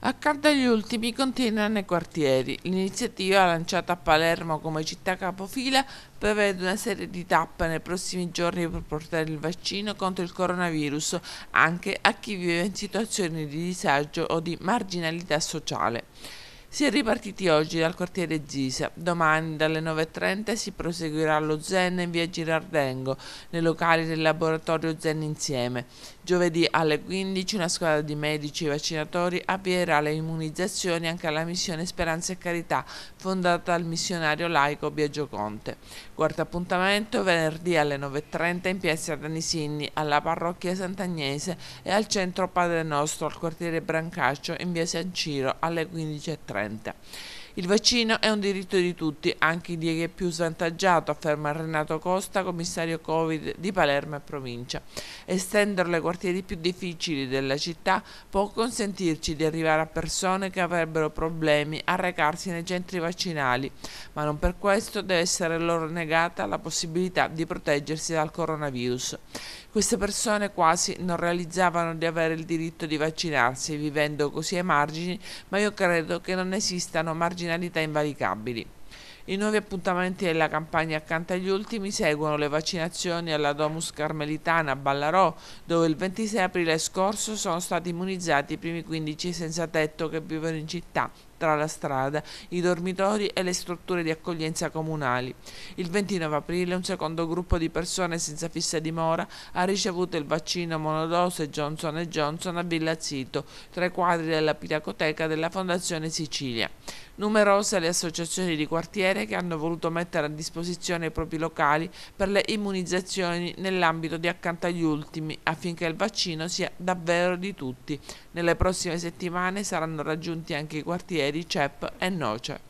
Accanto agli ultimi continuano i quartieri. L'iniziativa lanciata a Palermo come città capofila prevede una serie di tappe nei prossimi giorni per portare il vaccino contro il coronavirus anche a chi vive in situazioni di disagio o di marginalità sociale. Si è ripartiti oggi dal quartiere Zisa, domani dalle 9.30 si proseguirà allo Zen in via Girardengo, nei locali del laboratorio Zen Insieme. Giovedì alle 15 una squadra di medici e vaccinatori avvierà le immunizzazioni anche alla missione Speranza e Carità, fondata dal missionario laico Biagio Conte. Quarto appuntamento venerdì alle 9.30 in piazza Danisini alla parrocchia Sant'Agnese e al centro Padre Nostro al quartiere Brancaccio in via San Ciro alle 15.30. Il vaccino è un diritto di tutti, anche di chi è più svantaggiato, afferma Renato Costa, commissario Covid di Palermo e provincia. Estenderlo ai quartieri più difficili della città può consentirci di arrivare a persone che avrebbero problemi a recarsi nei centri vaccinali, ma non per questo deve essere loro negata la possibilità di proteggersi dal coronavirus. Queste persone quasi non realizzavano di avere il diritto di vaccinarsi, vivendo così ai margini, ma io credo che non esistano marginalità invalicabili. I nuovi appuntamenti della campagna accanto agli ultimi seguono le vaccinazioni alla Domus Carmelitana a Ballarò, dove il 26 aprile scorso sono stati immunizzati i primi 15 senza tetto che vivono in città tra la strada, i dormitori e le strutture di accoglienza comunali. Il 29 aprile un secondo gruppo di persone senza fissa dimora ha ricevuto il vaccino monodose Johnson Johnson a Villa Zito, tra i quadri della Pinacoteca della Fondazione Sicilia. Numerose le associazioni di quartiere che hanno voluto mettere a disposizione i propri locali per le immunizzazioni nell'ambito di accanto agli ultimi affinché il vaccino sia davvero di tutti. Nelle prossime settimane saranno raggiunti anche i quartieri CEP e NOCE.